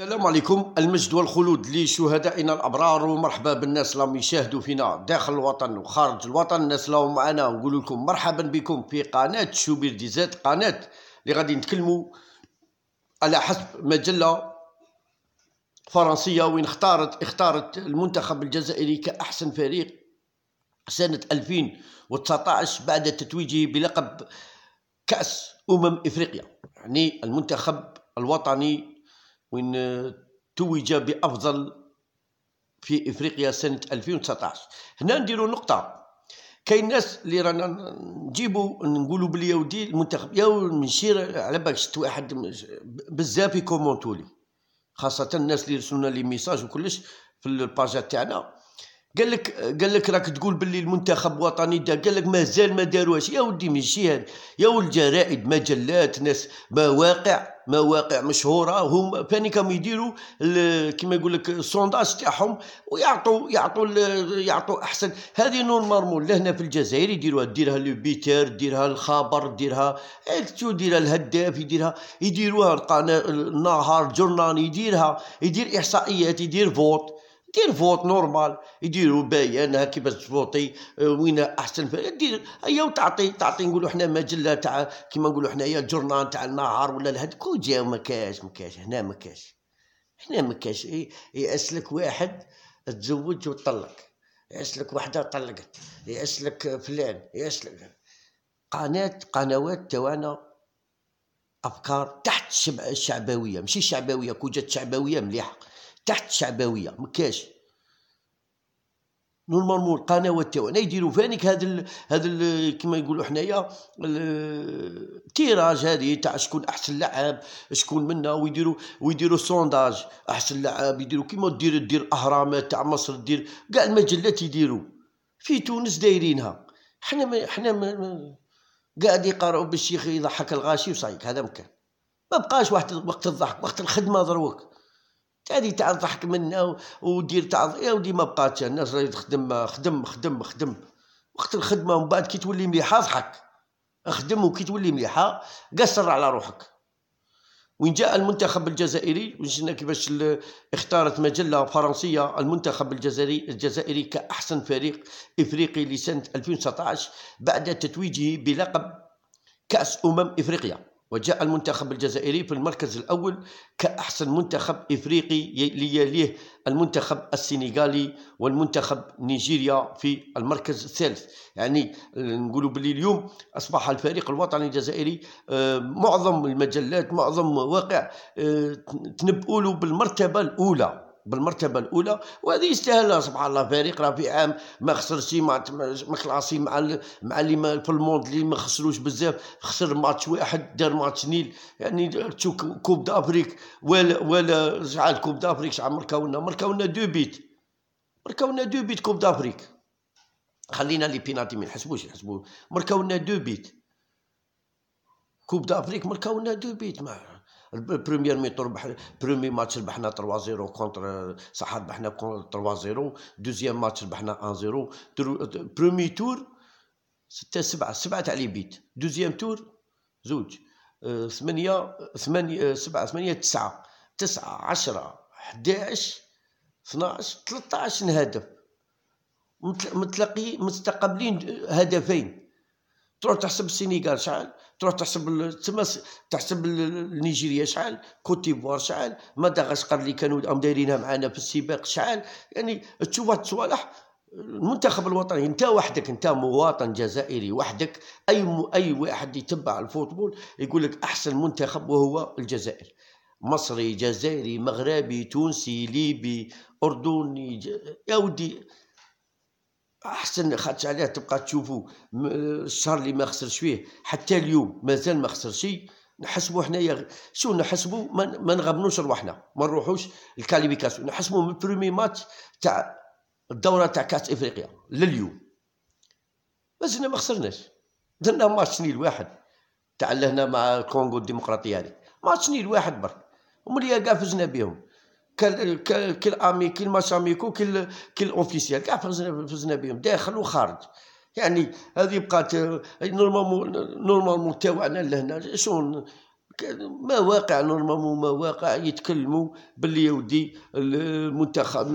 السلام عليكم المجد والخلود لشهدائنا الابرار ومرحبا بالناس اللي يشاهدوا فينا داخل الوطن وخارج الوطن الناس اللي راهم معنا نقول لكم مرحبا بكم في قناه شوبير ديزات قناه اللي غادي نتكلموا على حسب مجله فرنسيه وين اختارت اختارت المنتخب الجزائري كاحسن فريق سنه 2019 بعد تتويجه بلقب كاس امم افريقيا يعني المنتخب الوطني وين توج بافضل في افريقيا سنه 2019 هنا نديرو نقطه كاين ناس اللي رانا نجيبو نقولوا بلي ودي المنتخب يا نشير على بالك شفت واحد بزاف يكومونتولي خاصه الناس اللي يرسلونا لي ميساج وكلش في الباجات تاعنا قال لك قال لك راك تقول باللي المنتخب الوطني دا قال لك مازال ما داروهاش يا ودي ماشي هذا يا الجرائد مجلات ناس مواقع مواقع مشهوره هم فاني كانوا يديروا كما يقول لك السونداج تاعهم ويعطوا يعطوا يعطوا احسن هذه نورمالمون لهنا في الجزائر يديروها ديرها لوبيتر ديرها الخبر ديرها اكتو ديرها الهداف يديرها يديروها القناه النهار جورنال يديرها يدير احصائيات يدير فوت دير فوت نورمال يديروا بيان كيفاش تفوتي آه، وين احسن دير هيا وتعطي تعطي نقولوا حنا مجله تاع كيما نقولوا حنايا جورنال تاع النهار ولا الهد كل جا ما كاش ما كاش هنا ما كاش هنا ما كاش يأسلك واحد تزوج وطلق يأسلك وحده طلقت يأسلك فلان يأسلك قناة قنوات توانا افكار تحت الشعبويه ماشي شعبويه كوجات شعبويه مليحه تحت الشعبويه ما كاش نورمالمون القنوات تاعنا يديروا فانيك هذا ال... هذا ال... كما يقولوا حنايا التيراج هذه تاع شكون احسن لعاب شكون منا ويديروا ويديروا سونداج احسن لعاب يديروا كيما دير دير اهرامات تاع مصر دير كاع المجلات يديروا في تونس دايرينها حنا ما حنا ما قاعد يقراوا بالشيخ يضحك الغاشي وصايك هذا مكان ما بقاش واحد وقت الضحك وقت الخدمه دروك هذه تاع نضحك منا ودير تاع يا ودي ما بقاتش الناس راهي تخدم خدم خدم خدم وقت الخدمه ومن بعد كي تولي مليحه اضحك خدم وكي تولي مليحه قصر على روحك وين جاء المنتخب الجزائري وشفنا كيفاش اختارت مجله فرنسيه المنتخب الجزائري الجزائري كاحسن فريق افريقي لسنه 2019 بعد تتويجه بلقب كاس امم افريقيا وجاء المنتخب الجزائري في المركز الأول كأحسن منتخب إفريقي ليليه المنتخب السنغالي والمنتخب نيجيريا في المركز الثالث يعني نقولوا باللي اليوم أصبح الفريق الوطني الجزائري آه، معظم المجلات معظم مواقع آه، تنبؤوا له بالمرتبة الأولى بالمرتبه الاولى وهذه يستاهلها سبحان الله فريق راه في عام ما خسرش ما خلاصي مع مع اللي في الموند اللي ما خسروش بزاف خسر ماتش واحد دار ماتش نيل يعني كوب دافريك ولا ولا شحال كوب دافريك شحال مركاونا مركاونا دو بيت مركاونا دو بيت كوب دافريك خلينا لي بيناتي ما نحسبوش نحسبو مركاونا دو بيت كوب دافريك مركاونا دو بيت ما البروميير مي تربح برومي ماتش ربحنا 3 0 كونتر صح ربحنا 3 0 دوزيام ماتش ربحنا 1 0 برومي تور ستة سبعة سبعة تاع لي بيت دوزيام تور زوج ثمانية ثمانية سبعة ثمانية تسعة تسعة عشرة حداعش ثناعش 13 هدف متلاقي مستقبلين هدفين تروح تحسب السنغال شحال تروح تحسب تما تحسب نيجيريا شحال كوت ديفوار شحال مدغشقر اللي كانوا دايرينها معنا في السباق شحال يعني تشوف هاد الصوالح المنتخب الوطني انت وحدك انت مواطن جزائري وحدك اي م... اي واحد يتبع الفوتبول يقول لك احسن منتخب وهو الجزائر مصري جزائري مغربي تونسي ليبي اردني ج... يا ودي احسن خاطش عليه تبقى تشوفوا الشهر اللي ما خسرش فيه حتى اليوم مازال ما خسرش نحسبوا حنايا شو نحسبوا ما نغبنوش رواحنا ما نروحوش الكاليفيكاسيون نحسبوا من برومي ماتش تاع الدوره تاع كاس افريقيا لليوم مازلنا ما خسرناش درنا ماتش نيل واحد تاع لهنا مع الكونغو الديمقراطيه هذه ماتش نيل واحد برك هما اللي قافزنا بهم كل كال امي كل الماتش كل كل اوفيسيال كاع فزنا بهم داخل وخارج يعني هذه بقات آه، نورمالمون نورمالمون تاعنا لهنا شنو مواقع نورمالمون مواقع يتكلموا باللي يودي المنتخب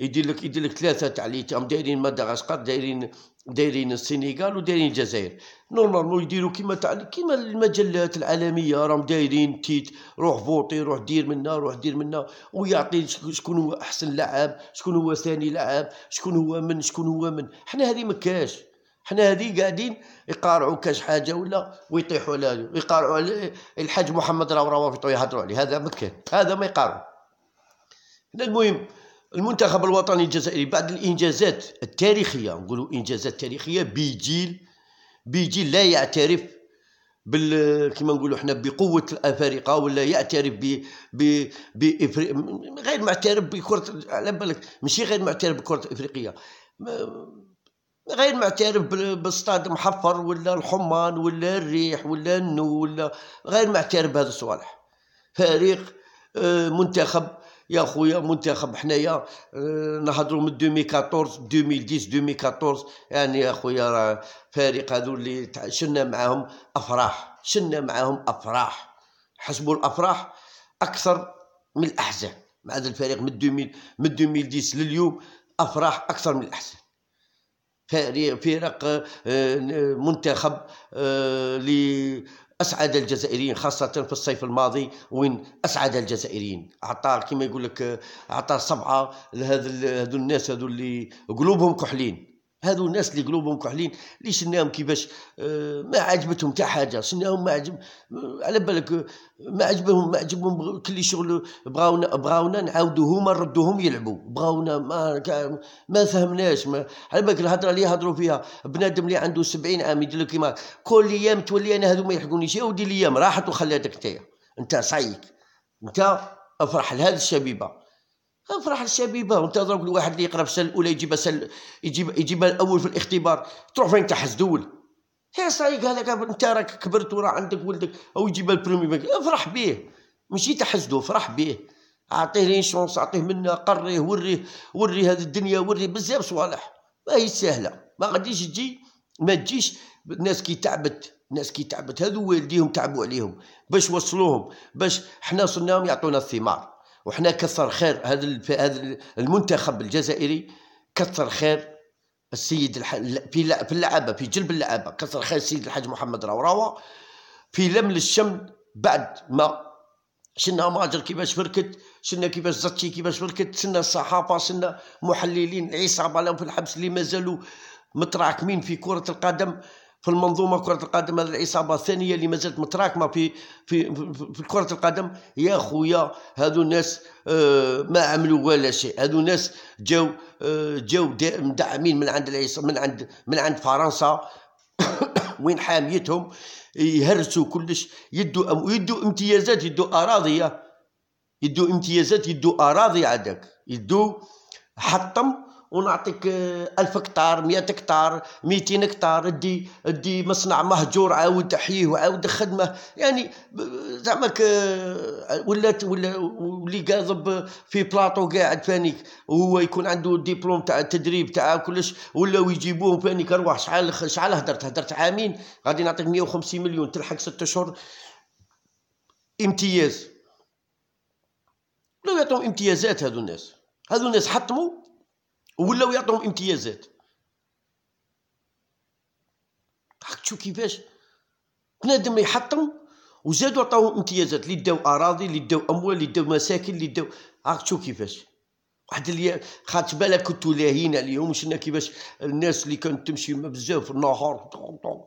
يدير لك يدير لك ثلاثه تاع ليتام دايرين مدغشقر دايرين دايرين السنغال ودايرين الجزائر نورمالمون يديروا كيما تاع كيما المجلات العالميه راهم دايرين تيت روح فوطي روح دير منا روح دير منا ويعطي شكون هو احسن لاعب شكون هو ثاني لاعب شكون هو من شكون هو من حنا هذه مكاش حنا هذه قاعدين يقارعوا كاش حاجه ولا ويطيحوا على يقارعوا الحاج محمد راه روافض يهضروا عليه هذا مكان هذا ما يقارعوا المهم المنتخب الوطني الجزائري بعد الانجازات التاريخيه نقولوا انجازات تاريخيه بجيل بجيل لا يعترف بال كما نقولوا حنا بقوه الافارقه ولا يعترف ب ب بإفري... غير معترف بكره على بالك ماشي غير معترف بكره الافريقيه غير معترف بالصطاد محفر ولا الحمان ولا الريح ولا النو ولا غير معترف بهذا الصوالح فريق آه، منتخب يا خويا منتخب حنايا آه، نهضروا من 2014 2010 2014 يعني يا خويا راه فريق هذو اللي شلنا معاهم افراح شلنا معاهم افراح حسبوا الافراح اكثر من الاحزان مع هذا الفريق من 2000 من 2010 لليوم افراح اكثر من الاحزان فرق آه، منتخب آه، اسعد الجزائريين خاصه في الصيف الماضي وين اسعد الجزائريين عطى كما يقول لك آه، عطى صبعة لهذا الناس هذو اللي قلوبهم كحلين هذو الناس اللي قلوبهم كحلين اللي شناهم كيفاش آه، ما عجبتهم حتى حاجه شناهم ما عجب على بالك آه، ما عجبهم ما عجبهم كل شغل بغاونا بغاونا نعاودوهم هما نردوهم يلعبوا بغاونا ما ما فهمناش ما على بالك الهضره اللي يهضروا فيها بنادم اللي عنده 70 عام يدير لك كيما كل ايام تولي انا هذو ما يلحقونيش ودي الايام راحت وخلاتك نتايا انت صايك انت افرح لهذه الشبيبه افرح الشبيبه وانت ضرب الواحد اللي يقرا في السنه الاولى يجيب سل يجيب يجيب الاول في الاختبار تروح فين تحس دول هي صايق هذاك انت راك كبرت وراه عندك ولدك او يجيب البرومي افرح به ماشي تحسدو افرح به اعطيه لي شونس اعطيه منا قريه وريه وري هذه الدنيا وري بزاف صوالح ما هي سهله ما غاديش تجي ما تجيش الناس كي تعبت الناس كي تعبت هذو والديهم تعبوا عليهم باش وصلوهم باش حنا وصلناهم يعطونا الثمار وحنا كثر خير هذا هذا المنتخب الجزائري كثر خير السيد الح... في في اللعابه في جلب اللعابه كثر خير السيد الحاج محمد راوراوا في لمل الشمل بعد ما شنا ماجر كيفاش فركت شنا كيفاش زتشي كيفاش فركت شنا الصحافه شنا محللين عصابه لهم في الحبس اللي مازالوا متراكمين في كره القدم في المنظومه كره القدم الاصابه الثانيه اللي مازالت متراكمه في في في كره القدم يا خويا هذو الناس آه، ما عملوا ولا شيء هذو ناس جاو آه، جاو مدعمين من عند من عند من عند فرنسا وين حاميتهم يهرسوا كلش يدوا يدوا امتيازات يدوا اراضي يدوا امتيازات يدوا اراضي عندك يدوا حطم ونعطيك 1000 آه، كتار 100 كتار 200 كتار ادي ادي مصنع مهجور عاود تحييه وعاود خدمه يعني زعما آه، ولات ولا واللي قاضب في بلاطو قاعد فانيك وهو يكون عنده ديبلوم تاع التدريب تاع كلش ولاو يجيبوه فانيك اروح شحال شحال هدرت هدرت عامين غادي نعطيك 150 مليون تلحق ست اشهر امتياز لو يعطوهم امتيازات هذو الناس هذو الناس حطموا ولاو يعطوهم امتيازات راك تشوف كيفاش بنادم يحطم وزادوا عطاوهم امتيازات اللي داو اراضي اللي داو اموال اللي داو مساكن اللي داو راك تشوف كيفاش واحد اللي خات بالك كنتو لاهين عليهم شنا كيفاش الناس اللي كانت تمشي بزاف النهار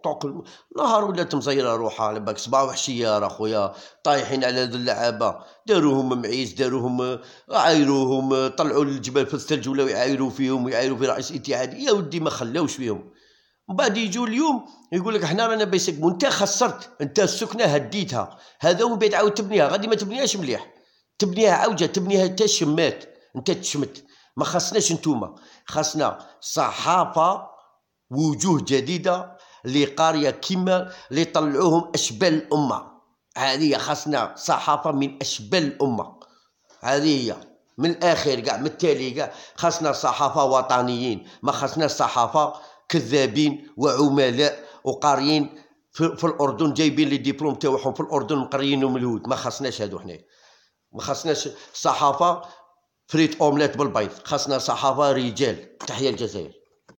طوق النهار نهار ولات مزيره روحها على بالك صباح وحشيه راه خويا طايحين على هاد اللعابه داروهم معيز داروهم عايروهم طلعوا للجبال في الثلج ولاو يعايروا فيهم ويعايروا في رئيس الاتحاد يا ودي ما خلاوش فيهم من بعد يجوا اليوم يقول لك حنا رانا بيسقموا انت خسرت انت السكنه هديتها هذا ومن بعد عاود تبنيها غادي ما تبنيهاش مليح تبنيها عوجه تبنيها تا شمات انت تشمت ما خاصناش نتوما خاصنا صحافه وجوه جديده لقريه كيما اللي طلعوهم اشبال الامه هذه خاصنا صحافه من اشبال الامه هذه هي من الاخر كاع من التالي كاع خاصنا صحافه وطنيين ما خاصنا صحافه كذابين وعملاء وقاريين في, في الاردن جايبين لي ديبلوم تاعهم في الاردن مقريينهم الهود ما خاصناش هادو حنايا ما خاصناش صحافه فريت اومليت بالبيض خاصنا صحافه رجال تحيه الجزائر